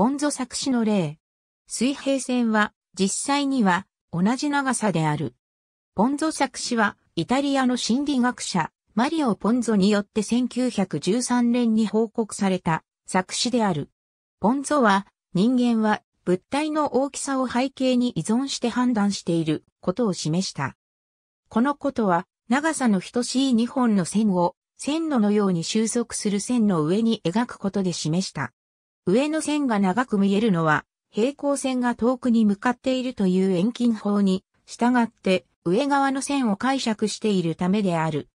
ポンゾ作詞の例。水平線は実際には同じ長さである。ポンゾ作詞はイタリアの心理学者マリオ・ポンゾによって1913年に報告された作詞である。ポンゾは人間は物体の大きさを背景に依存して判断していることを示した。このことは長さの等しい2本の線を線路のように収束する線の上に描くことで示した。上の線が長く見えるのは、平行線が遠くに向かっているという遠近法に、従って上側の線を解釈しているためである。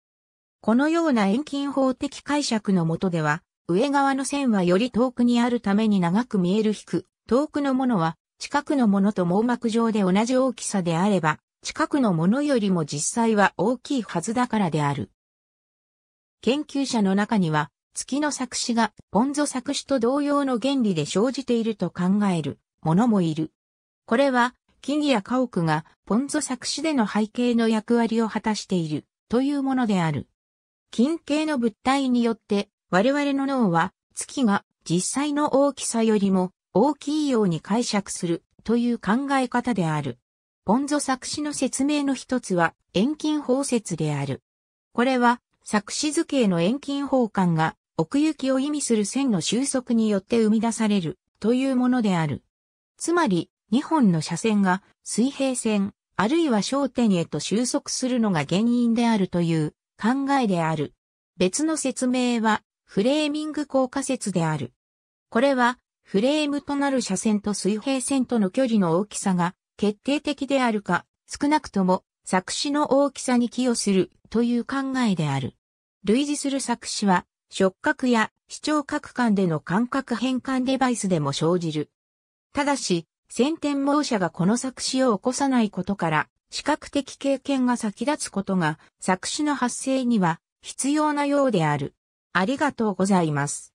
このような遠近法的解釈のもとでは、上側の線はより遠くにあるために長く見える引く、遠くのものは、近くのものと網膜上で同じ大きさであれば、近くのものよりも実際は大きいはずだからである。研究者の中には、月の作詞がポンゾ作詞と同様の原理で生じていると考える者もいる。これは、木々や家屋がポンゾ作詞での背景の役割を果たしているというものである。近景の物体によって我々の脳は月が実際の大きさよりも大きいように解釈するという考え方である。ポンゾ作詞の説明の一つは遠近法説である。これは作詞図形の遠近法感が奥行きを意味する線の収束によって生み出されるというものである。つまり、2本の斜線が水平線、あるいは焦点へと収束するのが原因であるという考えである。別の説明は、フレーミング効果説である。これは、フレームとなる斜線と水平線との距離の大きさが決定的であるか、少なくとも作詞の大きさに寄与するという考えである。類似する作詞は触覚や視聴覚間での感覚変換デバイスでも生じる。ただし、先天盲者がこの作詞を起こさないことから、視覚的経験が先立つことが作詞の発生には必要なようである。ありがとうございます。